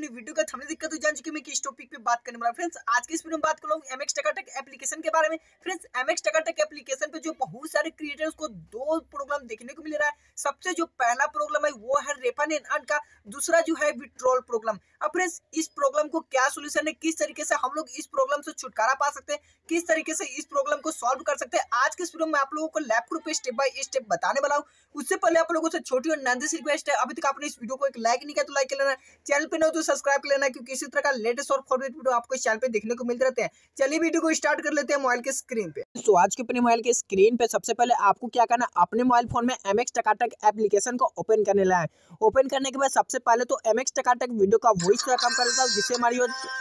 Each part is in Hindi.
अपनी वीडियो का थंबनेल दिक्कत तो जान चुकी मैं किस टॉपिक पे बात करने वाला फ्रेंड्स आज की इस वीडियो में बात करूँ एम एक्स टकाटक एप्लीकेशन के बारे में friends M X Takatak application पे जो बहुत सारे क्रिएटर्स को दो प्रोग्राम देखने को मिल रहा है सबसे जो पहला प्रॉब्लम है वो है रेफन एंड अर्न का दूसरा जो है विड्रॉल प्रॉब्लम अब फ्रेंड्स इस प्रॉब्लम को क्या सोल्यूशन है किस तरीके से हम लोग इस प्रॉब्लम से छुटकारा पा सकते हैं किस तरीके से इस प्रॉब्लम को सॉल्व कर सकते हैं आज के इस वीडियो में आप लोगों को लैप ग्रुप स्टेप बाय स्टेप बताने वाला हूँ उससे पहले आप लोगों से छोटी और नंदी रिक्वेस्ट है अभी तक आपने इस वीडियो को एक लाइक नहीं किया तो लाइक कर लेना चैनल पर नहीं तो सब्सक्राइब कर लेना क्योंकि इसी तरह का लेटेस्ट और फॉरवर्ड वीडियो आपको इस चैनल पर देखने को मिलते रहते हैं चलिए वीडियो को स्टार्ट कर लेते हैं मोबाइल के स्क्रीन पे तो आज के अपने मोबाइल के स्क्रीन पे सबसे पहले आपको क्या करना अपने मोबाइल फोन में M X Takatak Takatak application को ओपन करने लगा है ओपन करने के बाद सबसे पहले तो एम एक्स टकाटक वीडियो का वॉइस का काम कर रहा था जिससे हमारी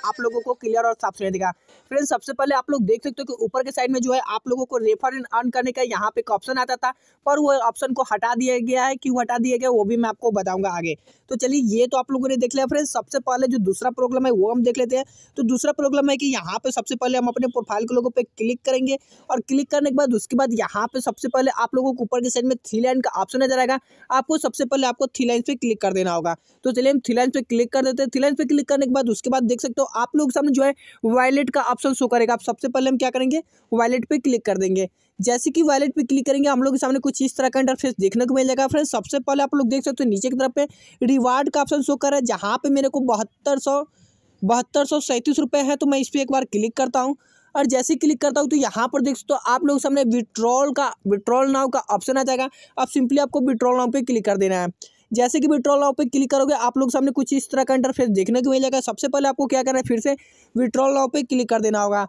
आप लोगों को क्लियर और साफ सुनाई देगा फ्रेंड सबसे पहले आप लोग देख सकते हो कि ऊपर के साइड में जो है आप लोगों को रेफर एंड अर्न करने का यहाँ पे ऑप्शन आता था पर वो ऑप्शन को हटा दिया गया है क्यों हटा दिया गया वो भी मैं आपको बताऊंगा आगे तो चलिए ये तो आप लोगों ने देख लिया फ्रेंड सबसे पहले जो दूसरा प्रॉब्लम है वो हम देख लेते हैं तो दूसरा प्रॉब्लम है कि यहाँ पे सबसे पहले हम अपने प्रोफाइल के लोगों पर क्लिक करेंगे और क्लिक करने के बाद उसके बाद यहाँ पे सबसे पहले आप लोगों को ऊपर के साइड में थ्री लाइन का ऑप्शन नजर जाएगा आपको सबसे पहले आपको थीलाइंस पे क्लिक कर देना होगा तो चलिए हम थीलाइंस पे क्लिक कर देते हैं थीलाइंस पे क्लिक करने के बाद उसके बाद देख सकते हो आप लोग सामने जो है वॉलेट का ऑप्शन शो करेगा आप सबसे पहले हम क्या करेंगे वॉलेट पर क्लिक कर देंगे जैसे कि वॉलेट पे क्लिक करेंगे हम लोग के सामने कुछ इस तरह का इंटरफेस देखने को मिल जाएगा फ्रेंड्स सबसे पहले आप लोग देख सकते हो नीचे की तरफ पे रिवार्ड का ऑप्शन शो कर रहा है जहाँ पे मेरे को बहत्तर सौ बहत्तर सौ सैंतीस रुपये है तो मैं इस पर एक बार क्लिक करता हूँ और जैसे क्लिक करता हूँ तो यहाँ पर देख सकते हो आप लोग सामने विड्रॉल का विड्रॉल नाव का ऑप्शन आ जाएगा अब सिंपली आपको विड्रॉल नाव पर क्लिक कर देना है जैसे कि विड्रॉल नाव पे क्लिक करोगे आप लोग सामने कुछ इस तरह का इंटरफेस देखने को मिल जाएगा सबसे पहले आपको क्या करना है फिर से विड्रॉल नाव पे क्लिक कर देना होगा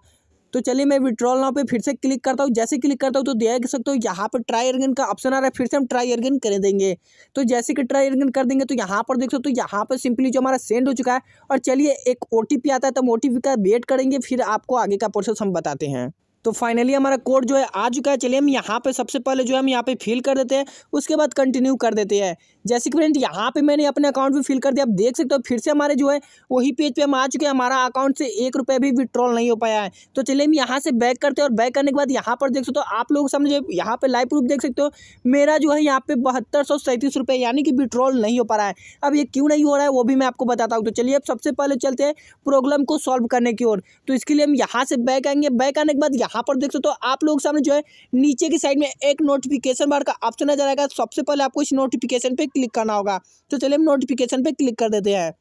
तो चलिए मैं विड्रॉल नाव पे फिर से क्लिक करता हूँ जैसे क्लिक करता हूँ तो देख सकते हो तो यहाँ पर ट्राई अर्गन का ऑप्शन आ रहा है फिर से हम ट्राई अर्गन कर देंगे तो जैसे कि ट्राई अर्गन कर देंगे तो यहाँ पर देख सकते हो तो यहाँ पर सिंपली जो हमारा सेंड हो चुका है और चलिए एक ओ आता है तो हम ओ का वेट करेंगे फिर आपको आगे का प्रोसेस हम बताते हैं तो फाइनली हमारा कोड जो है आ चुका है चलिए हम यहाँ पे सबसे पहले जो है हम यहाँ पे फिल कर देते हैं उसके बाद कंटिन्यू कर देते हैं जैसे कि फ्रेंड यहाँ पे मैंने अपने अकाउंट में फिल कर दिया आप देख सकते हो फिर से हमारे जो है वही पेज पे हम आ चुके हैं हमारा अकाउंट से एक रुपये भी विड्रॉल नहीं हो पाया है तो चलिए हम यहाँ से बैक करते हैं और बैक करने के बाद यहाँ पर देख सकते हो आप लोग समझे यहाँ पर लाइव प्रूफ देख सकते हो मेरा जो है यहाँ पे बहत्तर सौ सैंतीस रुपये यानी कि विड्रॉल नहीं हो पा रहा है अब ये क्यों नहीं हो रहा है वो भी मैं आपको बताता हूँ तो चलिए अब सबसे पहले चलते हैं प्रॉब्लम को सॉल्व करने की ओर तो इसके लिए हम यहाँ से बैक आएंगे बैक आने के बाद यहाँ पर देख सकते हो तो आप लोग सामने जो है नीचे की साइड में एक नोटिफिकेशन बार का ऑप्शन नजर आएगा सबसे पहले आपको इस नोटिफिकेशन पर क्लिक करना होगा तो चलिए हम नोटिफिकेशन पर क्लिक कर देते हैं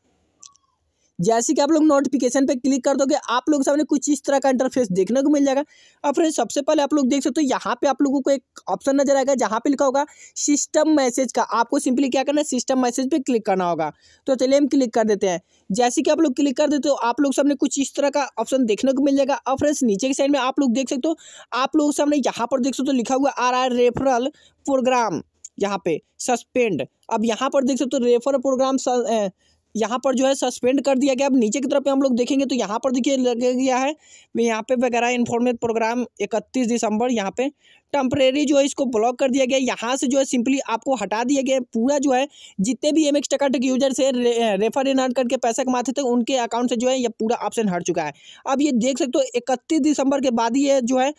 जैसे कि आप लोग नोटिफिकेशन पे क्लिक कर दोगे आप लोग सामने कुछ इस तरह का इंटरफेस देखने को मिल जाएगा और फ्रेंड सबसे पहले आप लोग देख सकते हो यहाँ पे आप लोगों को एक ऑप्शन नजर आएगा जहाँ पे लिखा होगा सिस्टम मैसेज का आपको सिंपली क्या करना है सिस्टम मैसेज पे क्लिक करना होगा तो चलिए हम क्लिक कर देते हैं जैसे कि आप लोग क्लिक कर देते हो आप लोग सामने कुछ इस तरह का ऑप्शन देखने को मिल जाएगा और फ्रेंड्स नीचे की साइड में आप लोग देख सकते हो आप लोग सामने यहाँ पर देख सकते हो लिखा हुआ आ रहा है रेफरल प्रोग्राम यहाँ पे सस्पेंड अब यहाँ पर देख सकते हो रेफर प्रोग्राम यहाँ पर जो है सस्पेंड कर दिया गया अब नीचे की तरफ पे हम लोग देखेंगे तो यहाँ पर देखिए लग गया है यहाँ पे वगैरह इन्फॉर्मेट प्रोग्राम 31 दिसंबर यहाँ पे टम्परेरी जो है इसको ब्लॉक कर दिया गया यहाँ से जो है सिंपली आपको हटा दिया गया पूरा जो है जितने भी एम एक्स टकाटक यूजर से रेफर इन अर्न करके पैसा कमाते थे उनके अकाउंट से जो है ये पूरा ऑप्शन हट चुका है अब ये देख सकते हो इकतीस दिसंबर के बाद ही ये जो है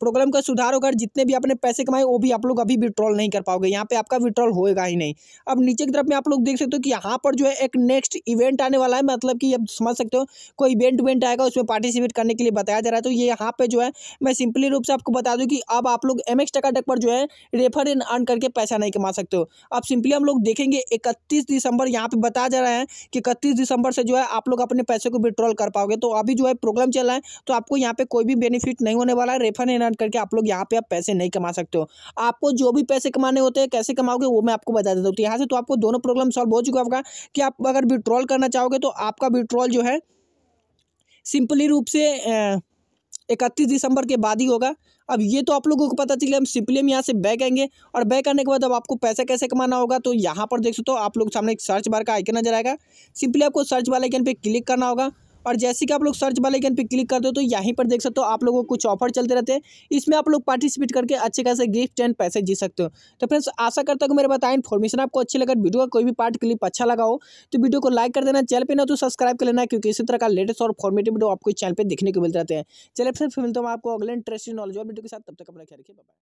प्रोग्राम का सुधार होकर जितने भी आपने पैसे कमाए वो भी आप लोग अभी विड्रॉल नहीं कर पाओगे यहाँ पर आपका विड्रॉल होएगा ही नहीं अब नीचे की तरफ में आप लोग देख सकते हो कि यहाँ पर जो है एक नेक्स्ट इवेंट आने वाला है मतलब कि अब समझ सकते हो कोई इवेंट वेंट आएगा उसमें पार्टिसिपेट करने के लिए बताया जा रहा है तो ये यहाँ पे जो है मैं सिंपली रूप से आपको बता दूँ कि अब आप लोग एम एक्स टका पर जो है रेफर इन अर्न करके पैसा नहीं कमा सकते हो अब सिंपली हम लोग देखेंगे इकतीस दिसंबर यहाँ पर बताया जा रहा है कि इकतीस दिसंबर से जो है आप लोग अपने पैसे को विड्रॉल कर पाओगे तो अभी जो है प्रोग्राम चल रहा है तो आपको यहाँ पर कोई भी बेनिफिट नहीं होने वाला है रेफर इन अर्न करके आप लोग यहाँ पर आप पैसे नहीं कमा सकते हो आपको जो भी पैसे कमाने होते हैं कैसे कमाओगे वो मैं आपको बता देता हूँ तो यहाँ से तो आपको दोनों प्रॉब्लम सॉल्व हो चुका होगा कि आप अगर विड्रॉल करना चाहोगे तो आपका विड्रॉल जो है सिंपली रूप से इकतीस दिसंबर के बाद ही होगा अब ये तो आप लोगों को पता चले हम सिंपली हम यहाँ से बैक आएंगे और बैक आने के बाद अब आपको पैसा कैसे कमाना होगा तो यहाँ पर देख सकते हो आप लोग सामने एक सर्च बार का आइकन नजर आएगा सिंपली आपको सर्च वाले आइकन पर क्लिक करना होगा और जैसे कि आप लोग सर्च वाले आइकन पर क्लिक करते हो तो यहीं पर देख सकते हो आप लोगों को कुछ ऑफर चलते रहते हैं इसमें आप लोग पार्टिसिपेट करके अच्छे खासे गिफ्ट एंड पैसे जीत सकते हो तो फ्रेंड्स आशा करता हूँ मेरे बताए इन्फॉर्मेशन आपको अच्छी लगा वीडियो का कोई भी पार्ट क्लिप अच्छा लगा हो तो वीडियो को लाइक कर देना चैनल पर ना तो सब्सक्राइब कर लेना क्योंकि इसी तरह का लेटेस्ट और फॉर्मेटिव वीडियो आपको चैनल पर देखने को मिलते रहते हैं चलिए फिर मिलता हूँ आपको अगले इंटरेस्टिंग नॉलेज और वीडियो के साथ तब तक अपना ख्याल रखिए बताए